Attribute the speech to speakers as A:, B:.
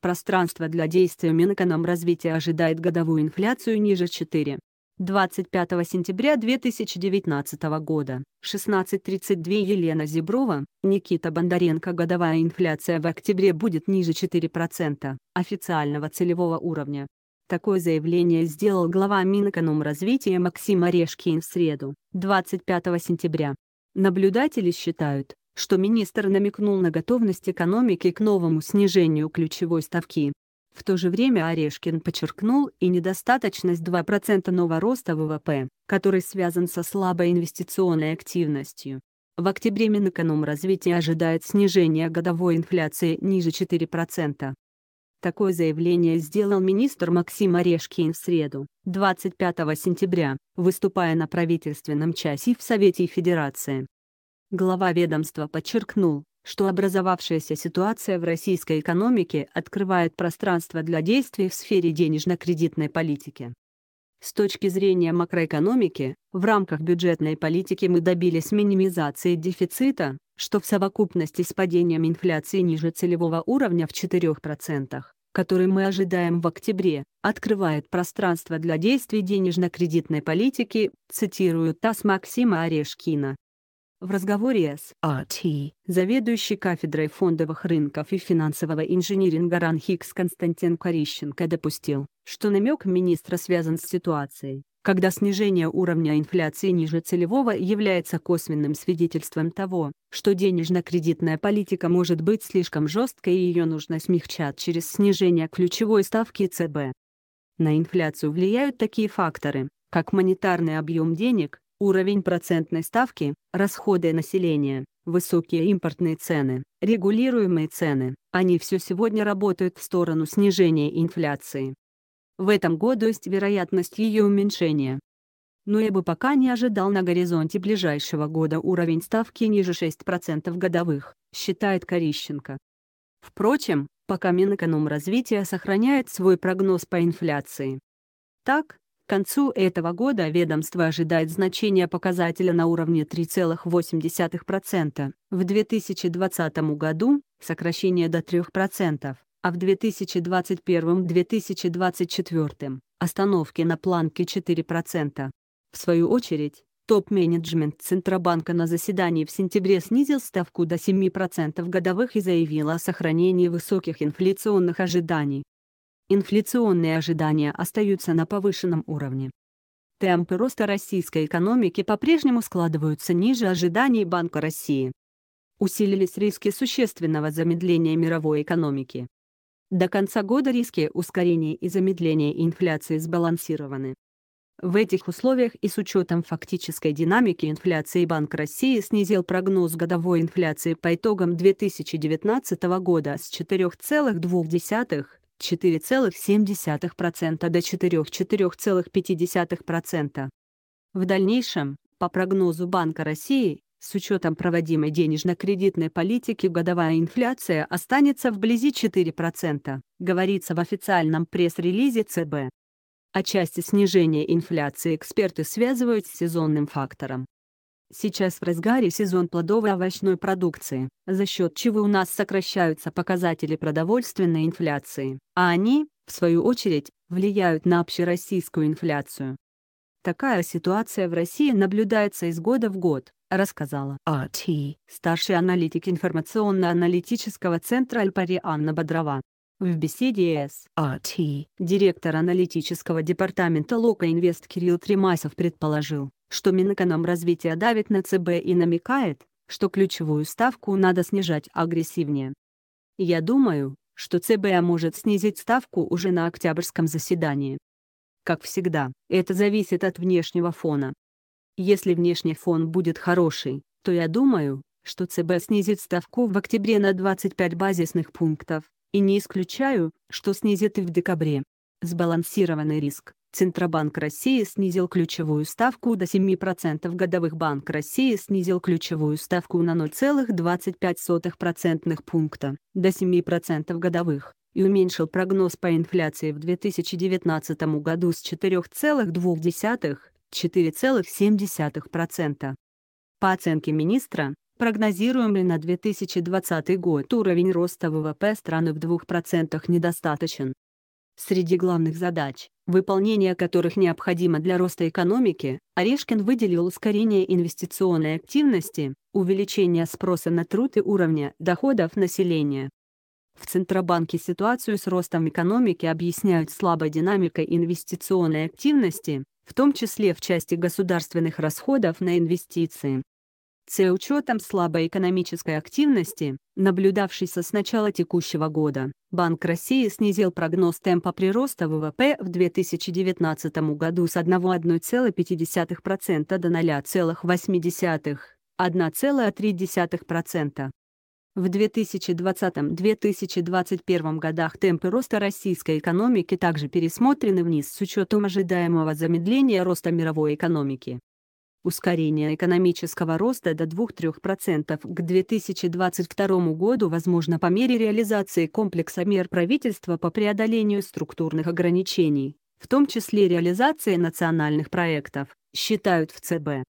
A: Пространство для действия Минэкономразвития ожидает годовую инфляцию ниже 4. 25 сентября 2019 года, 16.32 Елена Зеброва, Никита Бондаренко годовая инфляция в октябре будет ниже 4% официального целевого уровня. Такое заявление сделал глава Минэкономразвития Максим Орешкин в среду, 25 сентября. Наблюдатели считают, что министр намекнул на готовность экономики к новому снижению ключевой ставки. В то же время Орешкин подчеркнул и недостаточность 2% нового роста ВВП, который связан со слабой инвестиционной активностью. В октябре Минэкономразвитие ожидает снижение годовой инфляции ниже 4%. Такое заявление сделал министр Максим Орешкин в среду, 25 сентября, выступая на правительственном часе в Совете Федерации. Глава ведомства подчеркнул, что образовавшаяся ситуация в российской экономике открывает пространство для действий в сфере денежно-кредитной политики. С точки зрения макроэкономики, в рамках бюджетной политики мы добились минимизации дефицита, что в совокупности с падением инфляции ниже целевого уровня в 4%, который мы ожидаем в октябре, открывает пространство для действий денежно-кредитной политики, цитирую ТАСС Максима Орешкина. В разговоре с АТ, заведующий кафедрой фондовых рынков и финансового инжиниринга Хикс Константин Корищенко допустил, что намек министра связан с ситуацией, когда снижение уровня инфляции ниже целевого является косвенным свидетельством того, что денежно-кредитная политика может быть слишком жесткой и ее нужно смягчать через снижение ключевой ставки ЦБ. На инфляцию влияют такие факторы, как монетарный объем денег, уровень процентной ставки, расходы населения, высокие импортные цены, регулируемые цены, они все сегодня работают в сторону снижения инфляции. В этом году есть вероятность ее уменьшения. Но я бы пока не ожидал на горизонте ближайшего года уровень ставки ниже 6% годовых, считает Корищенко. Впрочем, пока Минэкономразвития сохраняет свой прогноз по инфляции. Так, к концу этого года ведомство ожидает значения показателя на уровне 3,8%. В 2020 году — сокращение до 3%, а в 2021-2024 — остановки на планке 4%. В свою очередь, топ-менеджмент Центробанка на заседании в сентябре снизил ставку до 7% годовых и заявил о сохранении высоких инфляционных ожиданий. Инфляционные ожидания остаются на повышенном уровне. Темпы роста российской экономики по-прежнему складываются ниже ожиданий Банка России. Усилились риски существенного замедления мировой экономики. До конца года риски ускорения и замедления инфляции сбалансированы. В этих условиях и с учетом фактической динамики инфляции Банк России снизил прогноз годовой инфляции по итогам 2019 года с 4,2 4,7% до 4,4,5%. В дальнейшем, по прогнозу Банка России, с учетом проводимой денежно-кредитной политики годовая инфляция останется вблизи 4%, говорится в официальном пресс-релизе ЦБ. Отчасти снижение инфляции эксперты связывают с сезонным фактором, Сейчас в разгаре сезон плодовой овощной продукции, за счет чего у нас сокращаются показатели продовольственной инфляции, а они, в свою очередь, влияют на общероссийскую инфляцию. Такая ситуация в России наблюдается из года в год, рассказала А.Т. старший аналитик информационно-аналитического центра Альпари Анна Бодрова. В беседе с АТ директор аналитического департамента Лока Инвест Кирилл Тримасов предположил, что Минэкономразвитие давит на ЦБ и намекает, что ключевую ставку надо снижать агрессивнее. Я думаю, что ЦБ может снизить ставку уже на октябрьском заседании. Как всегда, это зависит от внешнего фона. Если внешний фон будет хороший, то я думаю, что ЦБ снизит ставку в октябре на 25 базисных пунктов, и не исключаю, что снизит и в декабре. Сбалансированный риск. Центробанк России снизил ключевую ставку до 7% годовых. Банк России снизил ключевую ставку на 0,25% пункта до 7% годовых и уменьшил прогноз по инфляции в 2019 году с 4,2 4,7%. По оценке министра, Прогнозируем ли на 2020 год уровень роста ВВП страны в 2% недостаточен? Среди главных задач, выполнение которых необходимо для роста экономики, Орешкин выделил ускорение инвестиционной активности, увеличение спроса на труд и уровня доходов населения. В Центробанке ситуацию с ростом экономики объясняют слабой динамикой инвестиционной активности, в том числе в части государственных расходов на инвестиции с учетом слабой экономической активности, наблюдавшейся с начала текущего года, Банк России снизил прогноз темпа прироста ВВП в 2019 году с 1,5% до 0,8%, 1,3%. В 2020-2021 годах темпы роста российской экономики также пересмотрены вниз с учетом ожидаемого замедления роста мировой экономики. Ускорение экономического роста до 2-3% к 2022 году возможно по мере реализации комплекса мер правительства по преодолению структурных ограничений, в том числе реализации национальных проектов, считают в ЦБ.